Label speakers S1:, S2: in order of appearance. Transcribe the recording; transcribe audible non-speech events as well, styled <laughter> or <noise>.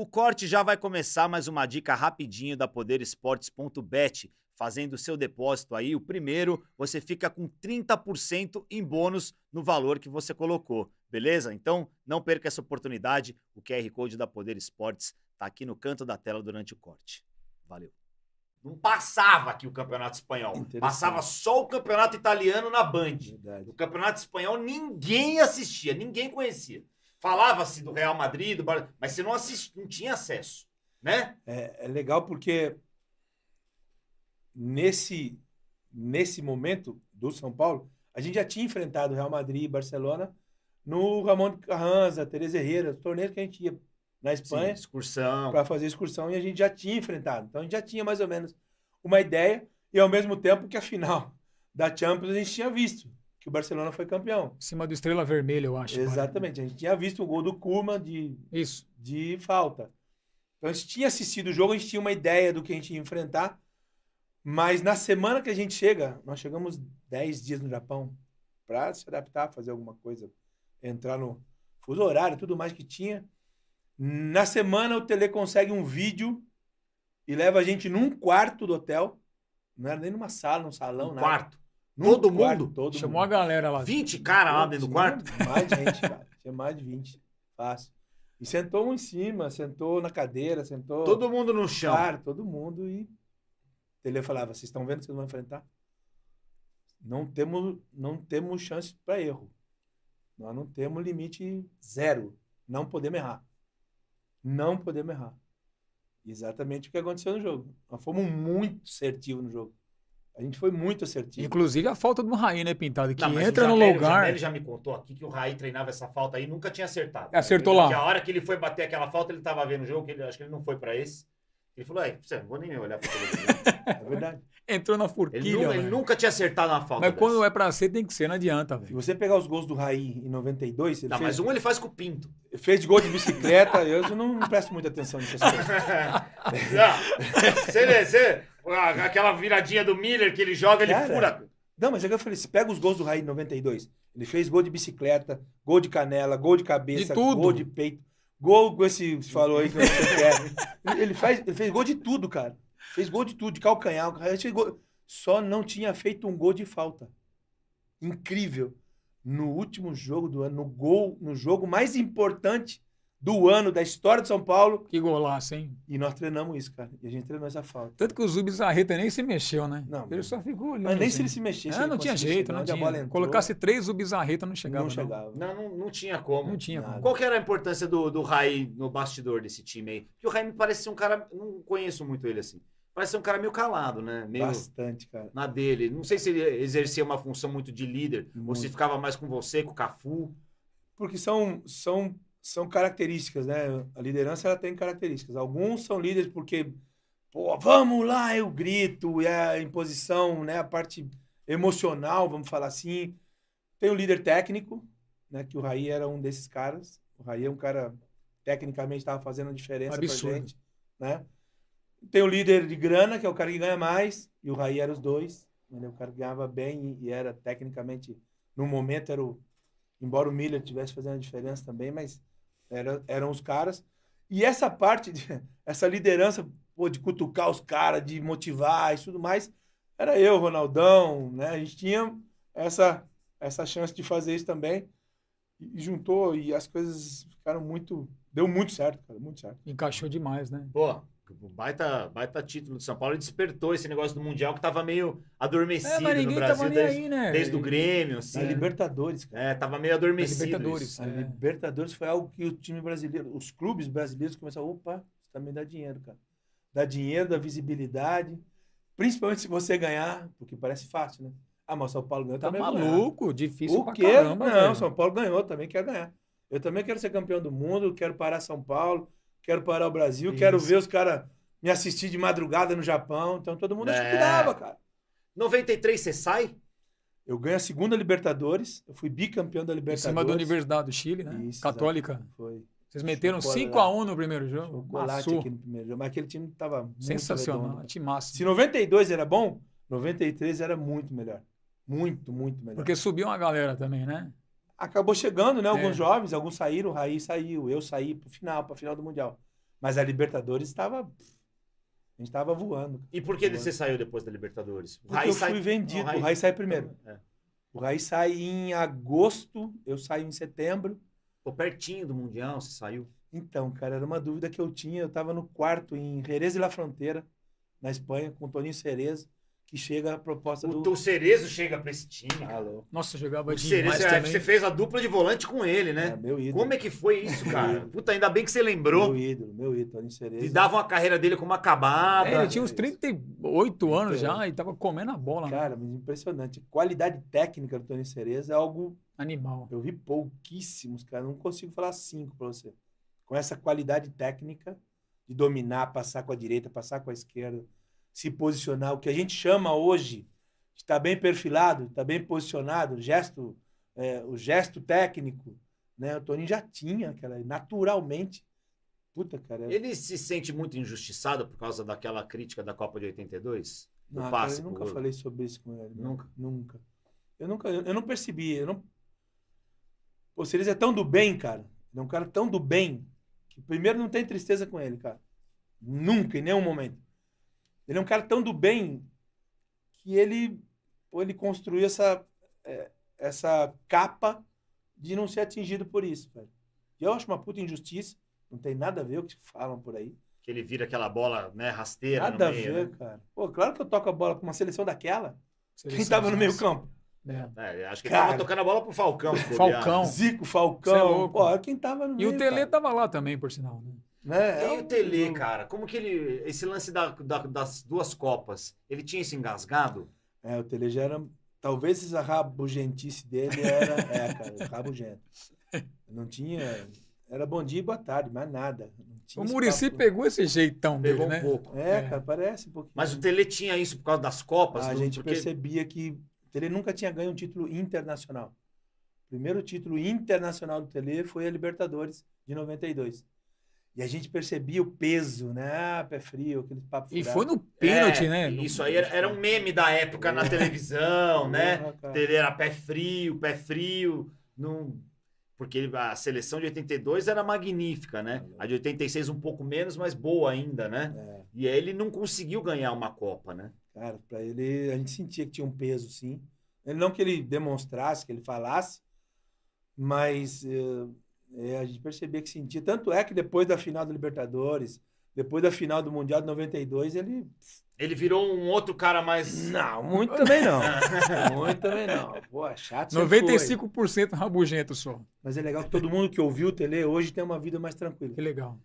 S1: O corte já vai começar, mais uma dica rapidinho da poderesportes.bet. Fazendo o seu depósito aí, o primeiro, você fica com 30% em bônus no valor que você colocou, beleza? Então, não perca essa oportunidade. O QR Code da Poder Esportes está aqui no canto da tela durante o corte. Valeu. Não passava aqui o campeonato espanhol. Passava só o campeonato italiano na Band. Verdade. O campeonato espanhol ninguém assistia, ninguém conhecia. Falava-se do Real Madrid, do Bar... mas você não, assist... não tinha acesso,
S2: né? É, é legal porque nesse, nesse momento do São Paulo, a gente já tinha enfrentado Real Madrid e Barcelona no Ramon Carranza, Teresa Herrera, torneio que a gente ia na Espanha. Sim, excursão. Para fazer excursão e a gente já tinha enfrentado. Então a gente já tinha mais ou menos uma ideia e ao mesmo tempo que a final da Champions a gente tinha visto que o Barcelona foi campeão.
S1: Em cima do Estrela Vermelha, eu acho. Né? Exatamente. A gente
S2: tinha visto o gol do Kuma de, Isso. de falta. Então a gente tinha assistido o jogo, a gente tinha uma ideia do que a gente ia enfrentar. Mas na semana que a gente chega, nós chegamos 10 dias no Japão para se adaptar, fazer alguma coisa, entrar no fuso horário, tudo mais que tinha. Na semana o Tele consegue um vídeo e leva a gente num quarto do hotel, não era nem numa sala, num salão, um nada. quarto todo quarto, mundo? Todo Chamou mundo.
S1: a galera lá. 20 caras lá dentro do quarto? Mais gente, cara.
S2: <laughs> Tinha mais de 20. Fácil. E sentou um em cima, sentou na cadeira, sentou. Todo mundo no chão. Claro, todo mundo. E ele falava: vocês estão vendo que vocês vão enfrentar? Não temos, não temos chance para erro. Nós não temos limite zero. Não podemos errar. Não podemos errar. Exatamente o que aconteceu no jogo. Nós fomos muito assertivos no jogo. A gente foi muito assertivo. Inclusive a falta do Raí, né, Pintado? Que não, entra no Jamel, lugar. O já
S1: me contou aqui que o Raí treinava essa falta aí e nunca tinha acertado. Acertou né? lá. Que a hora que ele foi bater aquela falta, ele estava vendo o jogo, que ele, acho que ele não foi para esse. Ele falou: é, não vou nem olhar para ele. <laughs> é verdade. Entrou na furquilha Ele, ele nunca tinha acertado na falta. Mas dessa. quando
S2: é para ser, tem que ser, não adianta, velho. Se você pegar os gols do Raí em 92. Ele não, fez... mas um ele faz com o Pinto. Fez de gol de bicicleta, <laughs> eu não presto muita atenção nisso. <laughs>
S1: Você vê, você, Aquela viradinha do Miller que ele joga, Cara, ele fura.
S2: Não, mas é eu falei, se pega os gols do Raí 92. Ele fez gol de bicicleta, gol de canela, gol de cabeça, de gol de peito. Gol com esse falou aí que você quer. É. <laughs> Ele, faz, ele fez gol de tudo, cara. Fez gol de tudo, de calcanhar. Gol... Só não tinha feito um gol de falta. Incrível. No último jogo do ano, no gol, no jogo mais importante do ano da história de São Paulo. Que golaço, hein? E nós treinamos isso, cara. E a gente treinou essa falta. Tanto que o Zubizarreta nem se mexeu, né? Não. Ele só ficou ali. Mas nem assim. se ele se mexesse. Ah, não tinha jeito, não tinha. Colocasse três Zubizarreta não chegava. Não chegava.
S1: Não, não, não tinha como. Não tinha Nada. como. Qual que era a importância do, do Raí no bastidor desse time aí? Porque o Raí me parece ser um cara. Não conheço muito ele assim. Parece ser um cara meio calado, né? Meio Bastante, cara. Na dele. Não sei se ele exercia uma função muito de líder, muito. ou se ficava mais com
S2: você, com o Cafu. Porque são, são são características, né? A liderança ela tem características. Alguns são líderes porque, pô, vamos lá, eu grito, é a imposição, né? A parte emocional, vamos falar assim. Tem o líder técnico, né? Que o Raí era um desses caras. O Raí é um cara tecnicamente estava fazendo a diferença Absurdo. pra gente, né? Tem o líder de grana, que é o cara que ganha mais, e o Raí era os dois. Né? o cara que ganhava bem e era tecnicamente, no momento, era o. Embora o Miller tivesse fazendo a diferença também, mas era, eram os caras. E essa parte, de, <laughs> essa liderança pô, de cutucar os caras, de motivar e tudo mais, era eu, Ronaldão, né? A gente tinha essa, essa chance de fazer isso também. E juntou e as coisas ficaram muito. Deu muito certo, cara, muito certo. Encaixou demais, né?
S1: Boa baita, baita título do São Paulo, despertou esse negócio do Mundial que tava meio é, adormecido é, no Brasil desde, aí, né? desde, o Grêmio. Assim. Libertadores, cara. É, tava meio adormecido. Né? a Libertadores. Isso. É.
S2: Libertadores foi algo que o time brasileiro, os clubes brasileiros começaram, opa, isso também dá dinheiro, cara. Dá dinheiro, dá visibilidade. Principalmente se você ganhar, porque parece fácil, né? Ah, mas São Paulo ganhou tá também. Tá maluco, ganhar. difícil o pra caramba. Não, São Paulo ganhou, também quer ganhar. Eu também quero ser campeão do mundo, quero parar São Paulo quero parar o Brasil, Isso. quero ver os caras me assistir de madrugada no Japão. Então todo mundo é. dava, cara. 93 você sai? Eu ganho a segunda Libertadores, eu fui bicampeão da Libertadores. Em cima da Universidade do Chile, né? Isso, Católica. Foi. Vocês meteram 5x1 no primeiro jogo. Chocolate aqui no primeiro jogo. Mas aquele time tava muito Sensacional, né? time massa. Se 92 era bom, 93 era muito melhor. Muito, muito melhor. Porque subiu uma galera também, né? acabou chegando, né? Alguns é. jovens, alguns saíram, o Raí saiu, eu saí pro final, pra final do Mundial. Mas a Libertadores estava. A gente estava voando. E por que voando. você saiu depois da Libertadores? Porque Raí eu fui vendido. Não, o, Raí... o Raí sai é. primeiro. É. O Raí sai em agosto, eu saio em setembro. Pô, pertinho do Mundial, você saiu? Então, cara, era uma dúvida que eu tinha. Eu estava no quarto em Jerez de la Fronteira, na Espanha, com o Toninho Cereza que chega a proposta o, do. O Cerezo chega para esse
S1: time. Nossa, jogava o Cerezo, é, Você fez a dupla de volante com ele, né? É, meu ídolo. Como é que foi <laughs> isso, cara? Puta, ainda bem que você lembrou. Meu
S2: ídolo, meu ídolo, Aline Cerezo. E davam
S1: a carreira dele como acabada. É, ele tinha
S2: uns 38 anos já e tava comendo a bola. Né? Cara, mas impressionante. Qualidade técnica do Tony Cerezo é algo. Animal. Eu vi pouquíssimos, cara. Não consigo falar cinco para você. Com essa qualidade técnica de dominar, passar com a direita, passar com a esquerda se posicionar. O que a gente chama hoje de estar tá bem perfilado, estar tá bem posicionado, o gesto, é, o gesto técnico, né? O Toninho já tinha, aquela naturalmente. Puta, cara.
S1: Ele se sente muito injustiçado por causa daquela crítica da Copa de 82? Não, do passe, cara, eu nunca por...
S2: falei sobre isso com ele. Nunca? Nunca. Eu nunca, eu, eu não percebi, eu não... Pô, se eles é tão do bem, cara, é um cara tão do bem, que primeiro não tem tristeza com ele, cara. Nunca, em nenhum momento. Ele é um cara tão do bem que ele, ele construiu essa, é, essa capa de não ser atingido por isso, velho. E eu acho uma puta injustiça. Não tem nada a ver o que falam por aí. Que ele vira aquela bola né, rasteira. Nada meio, a ver, né? cara. Pô, claro que eu toco a bola com uma seleção daquela. Seleção Quem tava no meio campo? É.
S1: É, acho que ele tava tocando a bola pro Falcão. Falcão. Zico, é Falcão. É Pô, quem
S2: tava no e meio. E o Tele cara. tava lá também, por sinal. Né?
S1: Né? É e o Tele, cara, como que ele. Esse lance da, da, das duas Copas, ele tinha se
S2: engasgado? É, o Tele já era. Talvez essa rabugentice dele era. <laughs> é, cara, rabugento. Não tinha. Era bom dia e boa tarde, mas nada. O Murici pegou esse jeitão pegou dele, né? um pouco. É, é, cara, parece um pouquinho. Mas o Tele tinha isso por causa das Copas? do... a gente porque... percebia que o Tele nunca tinha ganho um título internacional. O primeiro título internacional do Tele foi a Libertadores de 92. E a gente percebia o peso, né? Ah, pé frio, aquele papo furado. E foi no pênalti, é, né? Isso aí era, era,
S1: um meme da época na é. televisão, né? É, era pé frio, pé frio. Não... Porque a seleção de 82 era magnífica, né? É. A de 86 um pouco menos, mas boa ainda, né? É. E aí ele não conseguiu ganhar uma Copa, né?
S2: Cara, para ele, a gente sentia que tinha um peso, sim. Não que ele demonstrasse, que ele falasse, mas... Uh é, a gente percebia que sentia. Tanto é que depois da final do Libertadores, depois da final do Mundial de 92, ele. Ele virou um outro cara mais. Não, muito também não. <laughs> muito também não. Pô, é chato. 95% foi. rabugento só. Mas é legal que todo mundo que ouviu o Tele hoje tem uma vida mais tranquila. Que legal.